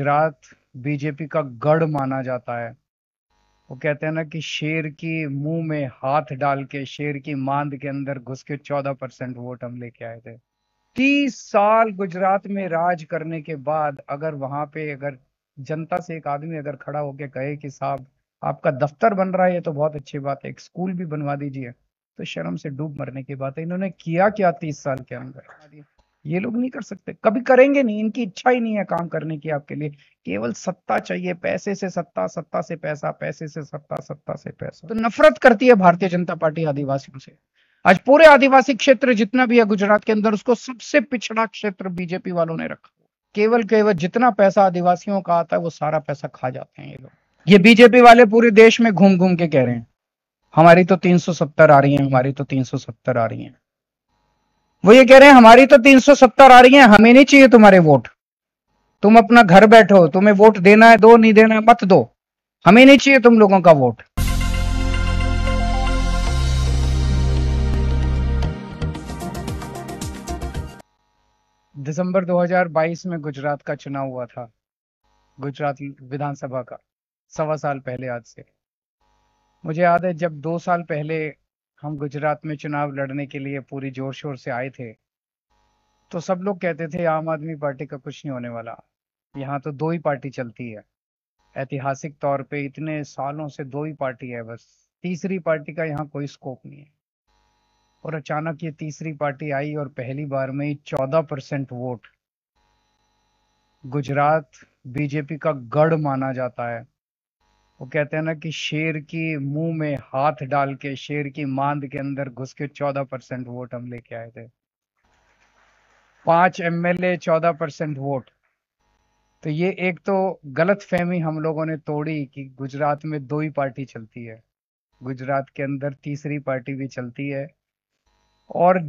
Gujarat BJP का गढ़ माना जाता है वो कहते हैं ना कि शेर की मुंह में हाथ डाल के शेर की मांद के अंदर घुस के चौदह परसेंट वोट हम लेके आए थे तीस साल गुजरात में राज करने के बाद अगर वहां पे अगर जनता से एक आदमी अगर खड़ा होके कहे कि साहब आपका दफ्तर बन रहा है तो बहुत अच्छी बात है एक स्कूल भी बनवा दीजिए तो शर्म से डूब मरने की बात है इन्होंने किया क्या तीस साल के अंदर ये लोग नहीं कर सकते कभी करेंगे नहीं इनकी इच्छा ही नहीं है काम करने की आपके लिए केवल सत्ता चाहिए पैसे से सत्ता सत्ता से पैसा पैसे से सत्ता सत्ता से पैसा तो नफरत करती है भारतीय जनता पार्टी आदिवासियों से आज पूरे आदिवासी क्षेत्र जितना भी है गुजरात के अंदर उसको सबसे पिछड़ा क्षेत्र बीजेपी वालों ने रखा केवल केवल जितना पैसा आदिवासियों का आता है वो सारा पैसा खा जाते हैं ये लोग ये बीजेपी वाले पूरे देश में घूम घूम के कह रहे हैं हमारी तो 370 आ रही है हमारी तो 370 आ रही है वो ये कह रहे हैं हमारी तो तीन सौ सत्तर आ रही है हमें नहीं चाहिए तुम्हारे वोट तुम अपना घर बैठो तुम्हें वोट देना है दो नहीं देना है मत दो हमें नहीं चाहिए तुम लोगों का वोट दिसंबर 2022 में गुजरात का चुनाव हुआ था गुजरात विधानसभा का सवा साल पहले आज से मुझे याद है जब दो साल पहले हम गुजरात में चुनाव लड़ने के लिए पूरी जोर शोर से आए थे तो सब लोग कहते थे आम आदमी पार्टी का कुछ नहीं होने वाला यहाँ तो दो ही पार्टी चलती है ऐतिहासिक तौर पे इतने सालों से दो ही पार्टी है बस तीसरी पार्टी का यहाँ कोई स्कोप नहीं है और अचानक ये तीसरी पार्टी आई और पहली बार में ही चौदह परसेंट वोट गुजरात बीजेपी का गढ़ माना जाता है वो कहते हैं ना कि शेर की मुंह में हाथ डाल के शेर की मांद के अंदर घुस के चौदह परसेंट वोट हम लेके आए थे पांच एमएलए चौदह परसेंट वोट तो ये एक तो गलत फहमी हम लोगों ने तोड़ी कि गुजरात में दो ही पार्टी चलती है गुजरात के अंदर तीसरी पार्टी भी चलती है और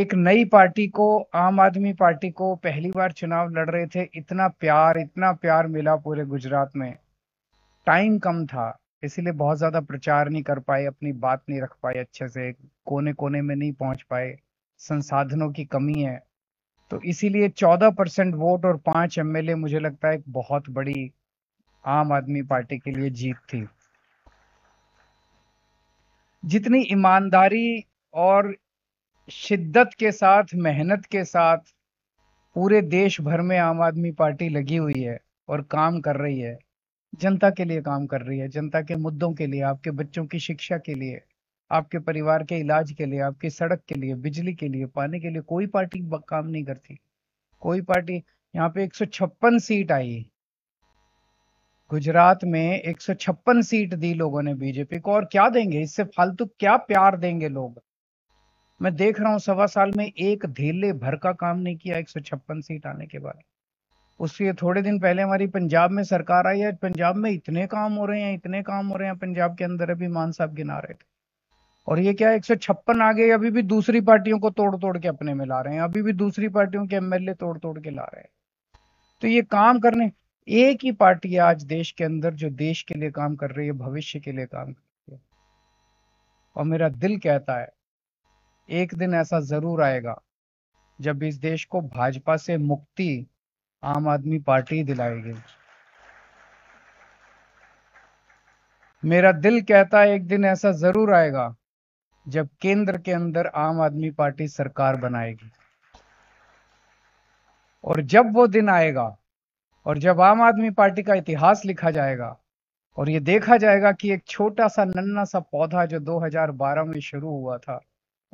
एक नई पार्टी को आम आदमी पार्टी को पहली बार चुनाव लड़ रहे थे इतना प्यार इतना प्यार मिला पूरे गुजरात में टाइम कम था इसीलिए बहुत ज्यादा प्रचार नहीं कर पाए अपनी बात नहीं रख पाए अच्छे से कोने कोने में नहीं पहुंच पाए संसाधनों की कमी है तो इसीलिए चौदह परसेंट वोट और पांच एमएलए मुझे लगता है एक बहुत बड़ी आम आदमी पार्टी के लिए जीत थी जितनी ईमानदारी और शिद्दत के साथ मेहनत के साथ पूरे देश भर में आम आदमी पार्टी लगी हुई है और काम कर रही है जनता के लिए काम कर रही है जनता के मुद्दों के लिए आपके बच्चों की शिक्षा के लिए आपके परिवार के इलाज के लिए आपकी सड़क के लिए बिजली के लिए पानी के लिए कोई पार्टी काम नहीं करती कोई पार्टी यहाँ पे एक सीट आई गुजरात में एक सीट दी लोगों ने बीजेपी को और क्या देंगे इससे फालतू क्या प्यार देंगे लोग मैं देख रहा हूँ सवा साल में एक धीले भर का काम नहीं किया एक सीट आने के बाद उससे थोड़े दिन पहले हमारी पंजाब में सरकार आई है पंजाब में इतने काम हो रहे हैं इतने काम हो रहे हैं पंजाब के अंदर अभी मान साहब गिना रहे थे और ये क्या एक सौ छप्पन आ गए अभी भी दूसरी पार्टियों को तोड़ तोड़ के अपने में ला रहे हैं अभी भी दूसरी पार्टियों के एमएलए तोड़ तोड़ के ला रहे हैं तो ये काम करने एक ही पार्टी है आज देश के अंदर जो देश के लिए काम कर रही है भविष्य के लिए काम कर रही है और मेरा दिल कहता है एक दिन ऐसा जरूर आएगा जब इस देश को भाजपा से मुक्ति आम आदमी पार्टी दिलाएगी मेरा दिल कहता है एक दिन ऐसा जरूर आएगा जब केंद्र के अंदर आम आदमी पार्टी सरकार बनाएगी और जब वो दिन आएगा और जब आम आदमी पार्टी का इतिहास लिखा जाएगा और ये देखा जाएगा कि एक छोटा सा नन्ना सा पौधा जो 2012 में शुरू हुआ था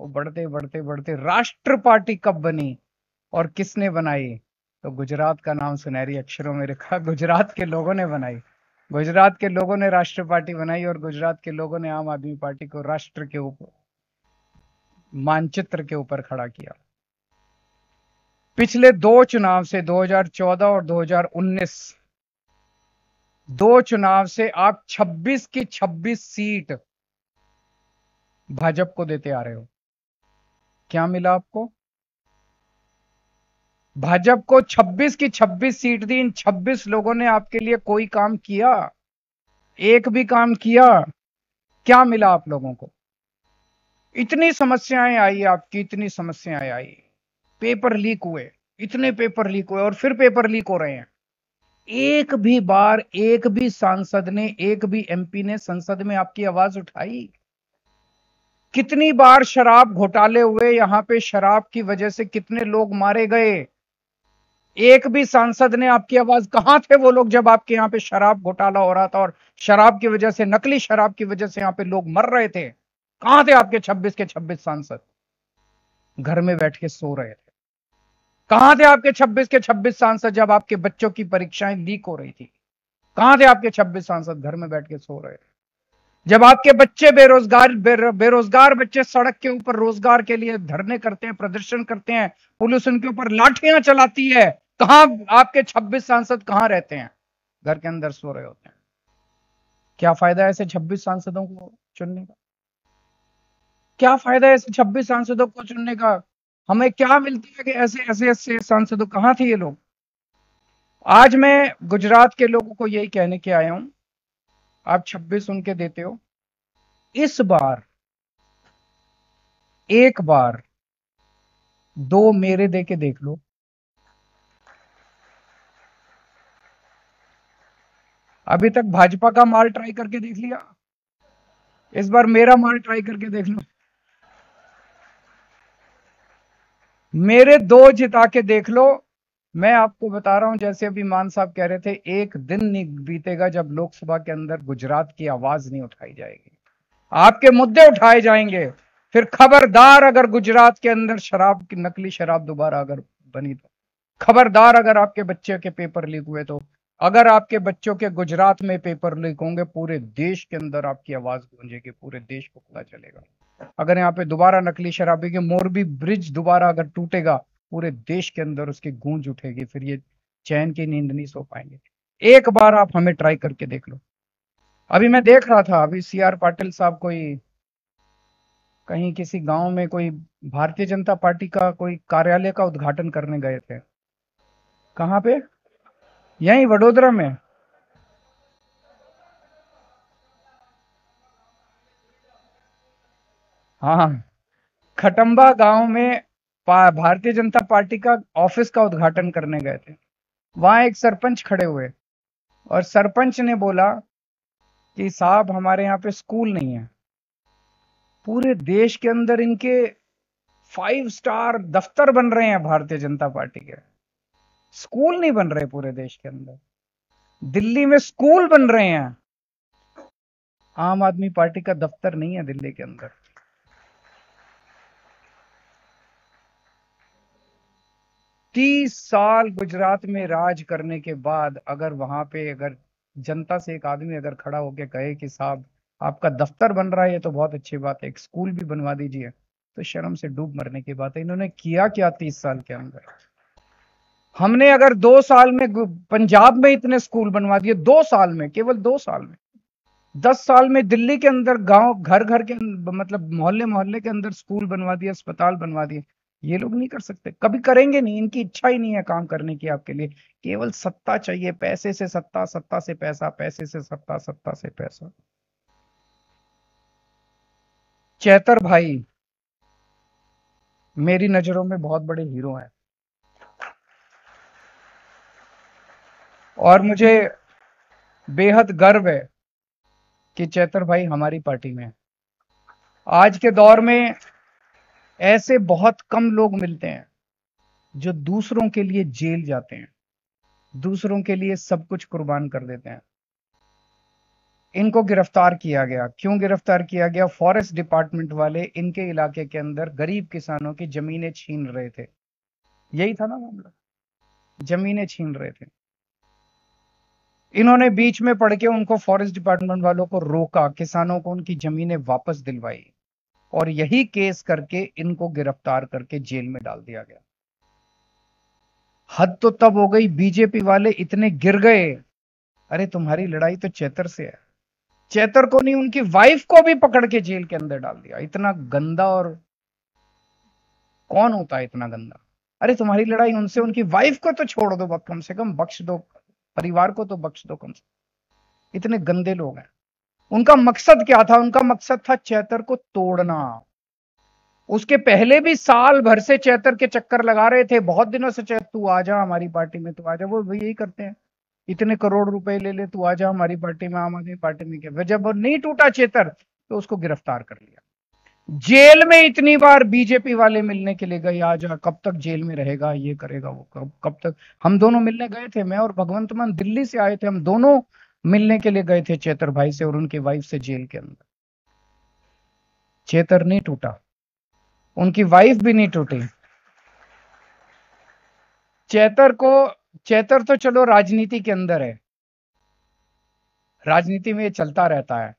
वो बढ़ते बढ़ते बढ़ते राष्ट्र पार्टी कब बनी और किसने बनाई तो गुजरात का नाम सुनहरी अक्षरों में रखा गुजरात के लोगों ने बनाई गुजरात के लोगों ने राष्ट्र पार्टी बनाई और गुजरात के लोगों ने आम आदमी पार्टी को राष्ट्र के ऊपर मानचित्र के ऊपर खड़ा किया पिछले दो चुनाव से 2014 और 2019 दो चुनाव से आप 26 की 26 सीट भाजपा को देते आ रहे हो क्या मिला आपको भाजपा को 26 की 26 सीट दी इन 26 लोगों ने आपके लिए कोई काम किया एक भी काम किया क्या मिला आप लोगों को इतनी समस्याएं आई आपकी इतनी समस्याएं आई पेपर लीक हुए इतने पेपर लीक हुए और फिर पेपर लीक हो रहे हैं एक भी बार एक भी सांसद ने एक भी एमपी ने संसद में आपकी आवाज उठाई कितनी बार शराब घोटाले हुए यहां पे शराब की वजह से कितने लोग मारे गए एक भी सांसद ने आपकी आवाज कहां थे वो लोग जब आपके यहाँ पे शराब घोटाला हो रहा था और शराब की वजह से नकली शराब की वजह से यहाँ पे लोग मर रहे थे कहां थे आपके 26 के 26 सांसद घर में बैठ के सो रहे थे कहां थे आपके 26 के 26 सांसद जब आपके बच्चों की परीक्षाएं लीक हो रही थी कहां थे आपके 26 सांसद घर में बैठ के सो रहे थे जब आपके बच्चे बेरोजगार बेरोजगार बच्चे सड़क के ऊपर रोजगार के लिए धरने करते हैं प्रदर्शन करते हैं पुलिस उनके ऊपर लाठियां चलाती है कहां आपके 26 सांसद कहां रहते हैं घर के अंदर सो रहे होते हैं क्या फायदा ऐसे 26 सांसदों को चुनने का क्या फायदा ऐसे 26 सांसदों को चुनने का हमें क्या मिलता है कि ऐसे ऐसे ऐसे सांसदों कहाँ थे ये लोग आज मैं गुजरात के लोगों को यही कहने के आया हूं आप 26 उनके देते हो इस बार एक बार दो मेरे दे के देख लो अभी तक भाजपा का माल ट्राई करके देख लिया इस बार मेरा माल ट्राई करके देख लो मेरे दो जिता के देख लो मैं आपको बता रहा हूं जैसे अभी मान साहब कह रहे थे एक दिन नहीं बीतेगा जब लोकसभा के अंदर गुजरात की आवाज नहीं उठाई जाएगी आपके मुद्दे उठाए जाएंगे फिर खबरदार अगर गुजरात के अंदर शराब की नकली शराब दोबारा अगर बनी तो खबरदार अगर आपके बच्चे के पेपर लीक हुए तो अगर आपके बच्चों के गुजरात में पेपर लीक होंगे पूरे देश के अंदर आपकी आवाज गूंजेगी पूरे देश को पता चलेगा अगर यहाँ पे दोबारा नकली शराबी के मोरबी ब्रिज दोबारा अगर टूटेगा पूरे देश के अंदर उसकी गूंज उठेगी फिर ये चैन की नींद नहीं सो पाएंगे एक बार आप हमें ट्राई करके देख लो अभी मैं देख रहा था अभी सी आर पाटिल साहब कोई कहीं किसी गांव में कोई भारतीय जनता पार्टी का कोई कार्यालय का उद्घाटन करने गए थे कहाँ पे यही वडोदरा में हाँ खटम्बा गांव में भारतीय जनता पार्टी का ऑफिस का उद्घाटन करने गए थे वहां एक सरपंच खड़े हुए और सरपंच ने बोला कि साहब हमारे यहाँ पे स्कूल नहीं है पूरे देश के अंदर इनके फाइव स्टार दफ्तर बन रहे हैं भारतीय जनता पार्टी के स्कूल नहीं बन रहे पूरे देश के अंदर दिल्ली में स्कूल बन रहे हैं आम आदमी पार्टी का दफ्तर नहीं है दिल्ली के अंदर तीस साल गुजरात में राज करने के बाद अगर वहां पे अगर जनता से एक आदमी अगर खड़ा होके कहे कि साहब आपका दफ्तर बन रहा है तो बहुत अच्छी बात है एक स्कूल भी बनवा दीजिए तो शर्म से डूब मरने की बात है इन्होंने किया क्या तीस साल के अंदर हमने अगर दो साल में पंजाब में इतने स्कूल बनवा दिए दो साल में केवल दो साल में दस साल में दिल्ली के अंदर गांव घर घर के मतलब मोहल्ले मोहल्ले के अंदर स्कूल बनवा दिए अस्पताल बनवा दिए ये लोग नहीं कर सकते कभी करेंगे नहीं इनकी इच्छा ही नहीं है काम करने की आपके लिए केवल सत्ता चाहिए पैसे से सत्ता सत्ता से पैसा पैसे से सत्ता सत्ता से पैसा चैतर भाई मेरी नजरों में बहुत बड़े हीरो हैं और मुझे बेहद गर्व है कि चैतर भाई हमारी पार्टी में आज के दौर में ऐसे बहुत कम लोग मिलते हैं जो दूसरों के लिए जेल जाते हैं दूसरों के लिए सब कुछ कुर्बान कर देते हैं इनको गिरफ्तार किया गया क्यों गिरफ्तार किया गया फॉरेस्ट डिपार्टमेंट वाले इनके इलाके के अंदर गरीब किसानों की जमीनें छीन रहे थे यही था ना मामला जमीनें छीन रहे थे इन्होंने बीच में पढ़ के उनको फॉरेस्ट डिपार्टमेंट वालों को रोका किसानों को उनकी जमीनें वापस दिलवाई और यही केस करके इनको गिरफ्तार करके जेल में डाल दिया गया हद तो तब हो गई बीजेपी वाले इतने गिर गए अरे तुम्हारी लड़ाई तो चैतर से है चैतर को नहीं उनकी वाइफ को भी पकड़ के जेल के अंदर डाल दिया इतना गंदा और कौन होता है इतना गंदा अरे तुम्हारी लड़ाई उनसे उनकी वाइफ को तो छोड़ दो कम से कम बख्श दो परिवार को तो बख्श दो कम से इतने गंदे लोग हैं उनका मकसद क्या था उनका मकसद था चैतर को तोड़ना उसके पहले भी साल भर से चैतर के चक्कर लगा रहे थे बहुत दिनों से चैत तू आ जा हमारी पार्टी में तू आ जा वो यही करते हैं इतने करोड़ रुपए ले ले तू आ जा हमारी पार्टी में आम आदमी पार्टी में क्या जब नहीं टूटा चेतर तो उसको गिरफ्तार कर लिया जेल में इतनी बार बीजेपी वाले मिलने के लिए गए आ कब तक जेल में रहेगा ये करेगा वो कब कब तक हम दोनों मिलने गए थे मैं और भगवंत मान दिल्ली से आए थे हम दोनों मिलने के लिए गए थे चेतर भाई से और उनकी वाइफ से जेल के अंदर चेतर नहीं टूटा उनकी वाइफ भी नहीं टूटी चेतर को चेतर तो चलो राजनीति के अंदर है राजनीति में ये चलता रहता है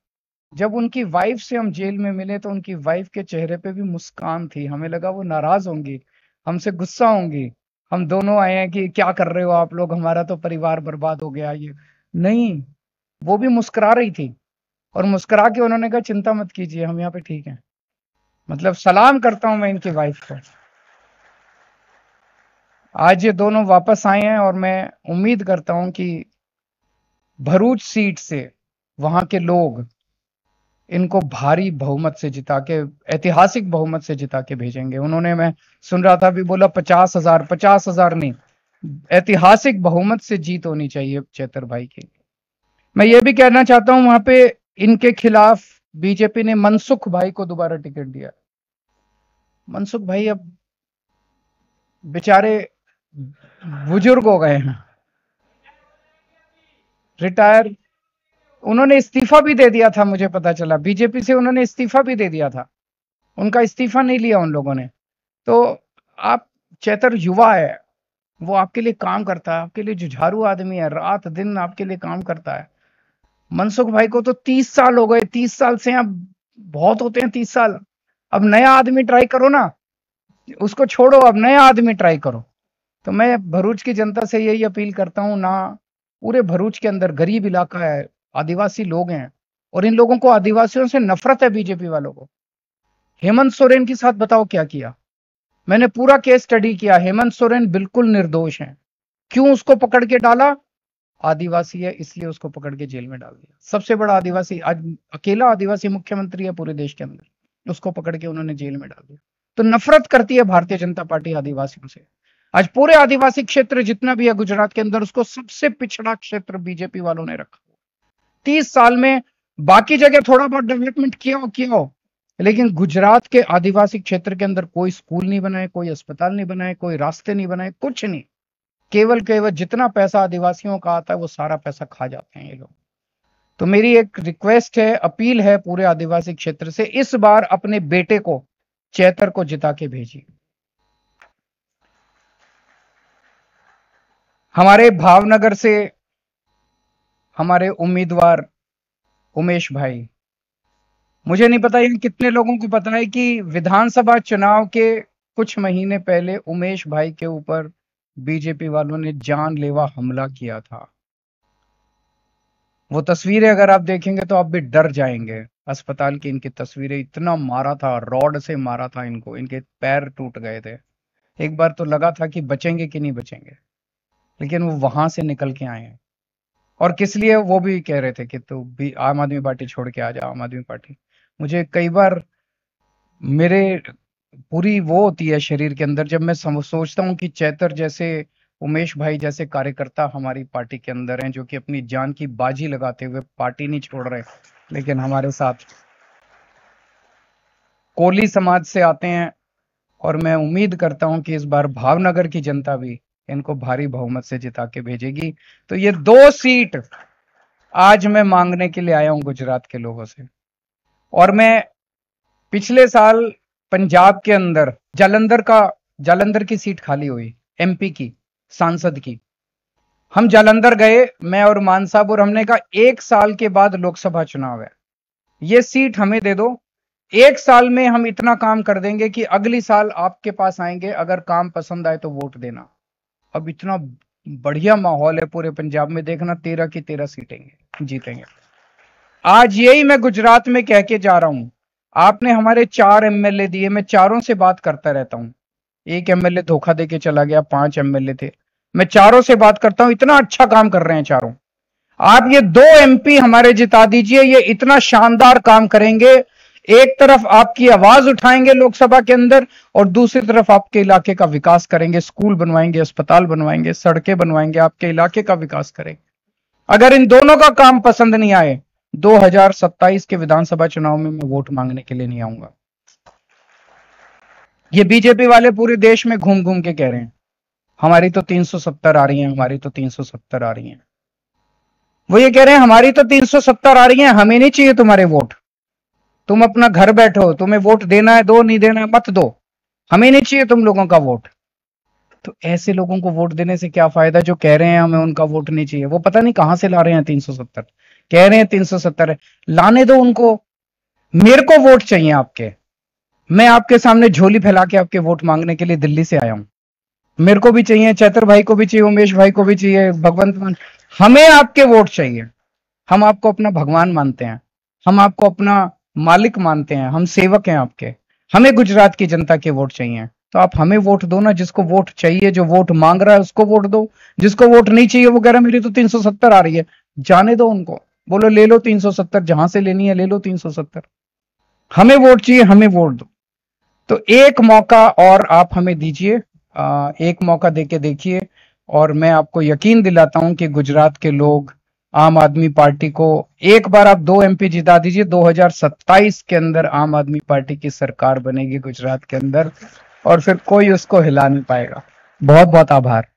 जब उनकी वाइफ से हम जेल में मिले तो उनकी वाइफ के चेहरे पे भी मुस्कान थी हमें लगा वो नाराज होंगी हमसे गुस्सा होंगी हम दोनों आए हैं कि क्या कर रहे हो आप लोग हमारा तो परिवार बर्बाद हो गया ये नहीं वो भी मुस्कुरा रही थी और मुस्कुरा के उन्होंने कहा चिंता मत कीजिए हम यहाँ पे ठीक हैं मतलब सलाम करता हूं मैं इनकी वाइफ को आज ये दोनों वापस आए हैं और मैं उम्मीद करता हूं कि भरूच सीट से वहां के लोग इनको भारी बहुमत से जिता के ऐतिहासिक बहुमत से जिता के भेजेंगे उन्होंने मैं सुन रहा था भी बोला पचास हजार पचास हजार नहीं ऐतिहासिक बहुमत से जीत होनी चाहिए चैतर भाई की मैं ये भी कहना चाहता हूं वहां पे इनके खिलाफ बीजेपी ने मनसुख भाई को दोबारा टिकट दिया मनसुख भाई अब बेचारे बुजुर्ग हो गए हैं रिटायर उन्होंने इस्तीफा भी दे दिया था मुझे पता चला बीजेपी से उन्होंने इस्तीफा भी दे दिया था उनका इस्तीफा नहीं लिया उन लोगों ने तो आप चैतर युवा है वो आपके लिए काम करता है आपके लिए जुझारू आदमी है रात दिन आपके लिए काम करता है मनसुख भाई को तो तीस साल हो गए तीस साल से आप बहुत होते हैं तीस साल अब नया आदमी ट्राई करो ना उसको छोड़ो अब नया आदमी ट्राई करो तो मैं भरूच की जनता से यही अपील करता हूँ ना पूरे भरूच के अंदर गरीब इलाका है आदिवासी लोग हैं और इन लोगों को आदिवासियों से नफरत है बीजेपी वालों को हेमंत सोरेन के साथ बताओ क्या किया मैंने पूरा केस स्टडी किया हेमंत सोरेन बिल्कुल निर्दोष हैं क्यों उसको पकड़ के डाला आदिवासी है इसलिए उसको पकड़ के जेल में डाल दिया सबसे बड़ा आदिवासी आज अकेला आदिवासी मुख्यमंत्री है पूरे देश के अंदर उसको पकड़ के उन्होंने जेल में डाल दिया तो नफरत करती है भारतीय जनता पार्टी आदिवासियों से आज पूरे आदिवासी क्षेत्र जितना भी है गुजरात के अंदर उसको सबसे पिछड़ा क्षेत्र बीजेपी वालों ने रखा तीस साल में बाकी जगह थोड़ा बहुत डेवलपमेंट किया हो किया हो लेकिन गुजरात के आदिवासी क्षेत्र के अंदर कोई स्कूल नहीं बनाए कोई अस्पताल नहीं बनाए कोई रास्ते नहीं बनाए कुछ नहीं केवल केवल जितना पैसा आदिवासियों का आता है वो सारा पैसा खा जाते हैं ये लोग तो मेरी एक रिक्वेस्ट है अपील है पूरे आदिवासी क्षेत्र से इस बार अपने बेटे को चैतर को जिता के भेजिए हमारे भावनगर से हमारे उम्मीदवार उमेश भाई मुझे नहीं पता यहाँ कितने लोगों को पता है कि विधानसभा चुनाव के कुछ महीने पहले उमेश भाई के ऊपर बीजेपी वालों ने जानलेवा हमला किया था वो तस्वीरें अगर आप देखेंगे तो आप भी डर जाएंगे अस्पताल की इनकी तस्वीरें इतना मारा था रॉड से मारा था इनको इनके पैर टूट गए थे एक बार तो लगा था कि बचेंगे कि नहीं बचेंगे लेकिन वो वहां से निकल के आए हैं और किस लिए वो भी कह रहे थे कि तू भी आम आदमी पार्टी छोड़ के आ जा आम आदमी पार्टी मुझे कई बार मेरे पूरी वो होती है शरीर के अंदर जब मैं सोचता हूँ कि चैतर जैसे उमेश भाई जैसे कार्यकर्ता हमारी पार्टी के अंदर हैं जो कि अपनी जान की बाजी लगाते हुए पार्टी नहीं छोड़ रहे लेकिन हमारे साथ कोली समाज से आते हैं और मैं उम्मीद करता हूं कि इस बार भावनगर की जनता भी इनको भारी बहुमत से जिता के भेजेगी तो ये दो सीट आज मैं मांगने के लिए आया हूं गुजरात के लोगों से और मैं पिछले साल पंजाब के अंदर जालंधर का जालंधर की सीट खाली हुई एमपी की सांसद की हम जालंधर गए मैं और मान साहब और हमने कहा एक साल के बाद लोकसभा चुनाव है ये सीट हमें दे दो एक साल में हम इतना काम कर देंगे कि अगली साल आपके पास आएंगे अगर काम पसंद आए तो वोट देना अब इतना बढ़िया माहौल है पूरे पंजाब में देखना तेरह की तेरह सीटेंगे जीतेंगे आज यही मैं गुजरात में कह के जा रहा हूं आपने हमारे चार एमएलए दिए मैं चारों से बात करता रहता हूं एक एमएलए धोखा दे के चला गया पांच एमएलए थे मैं चारों से बात करता हूं इतना अच्छा काम कर रहे हैं चारों आप ये दो एमपी हमारे जिता दीजिए ये इतना शानदार काम करेंगे एक तरफ आपकी आवाज उठाएंगे लोकसभा के अंदर और दूसरी तरफ आपके इलाके का विकास करेंगे स्कूल बनवाएंगे अस्पताल बनवाएंगे सड़कें बनवाएंगे आपके इलाके का विकास करेंगे अगर इन दोनों का काम पसंद नहीं आए 2027 के विधानसभा चुनाव में मैं वोट मांगने के लिए नहीं आऊंगा ये बीजेपी वाले पूरे देश में घूम घूम के कह रहे हैं हमारी तो 370 आ रही है हमारी तो 370 आ रही है वो ये कह रहे हैं हमारी तो 370 आ रही है हमें नहीं चाहिए तुम्हारे वोट तुम अपना घर बैठो तुम्हें वोट देना है दो नहीं देना है मत दो हमें नहीं चाहिए तुम लोगों का वोट तो ऐसे लोगों को वोट देने से क्या फायदा जो कह रहे हैं हमें उनका वोट नहीं चाहिए वो पता नहीं कहां से ला रहे हैं सत्तर कह रहे हैं सौ सत्तर लाने दो उनको मेरे को वोट चाहिए आपके मैं आपके सामने झोली फैला के आपके वोट मांगने के लिए दिल्ली से आया हूं मेरे को भी चाहिए चैतर भाई को भी चाहिए उमेश भाई को भी चाहिए भगवंत मान हमें आपके वोट चाहिए हम आपको अपना भगवान मानते हैं हम आपको अपना मालिक मानते हैं हम सेवक हैं आपके हमें गुजरात की जनता के वोट चाहिए तो आप हमें वोट दो ना जिसको वोट चाहिए जो वोट मांग रहा है उसको वोट दो जिसको वोट नहीं चाहिए वो कह रहा मेरी तो 370 आ रही है जाने दो उनको बोलो ले लो 370 जहां से लेनी है ले लो 370 हमें वोट चाहिए हमें वोट दो तो एक मौका और आप हमें दीजिए एक मौका देके देखिए और मैं आपको यकीन दिलाता हूं कि गुजरात के लोग आम आदमी पार्टी को एक बार आप दो एमपी जिता दीजिए 2027 के अंदर आम आदमी पार्टी की सरकार बनेगी गुजरात के अंदर और फिर कोई उसको हिला नहीं पाएगा बहुत बहुत आभार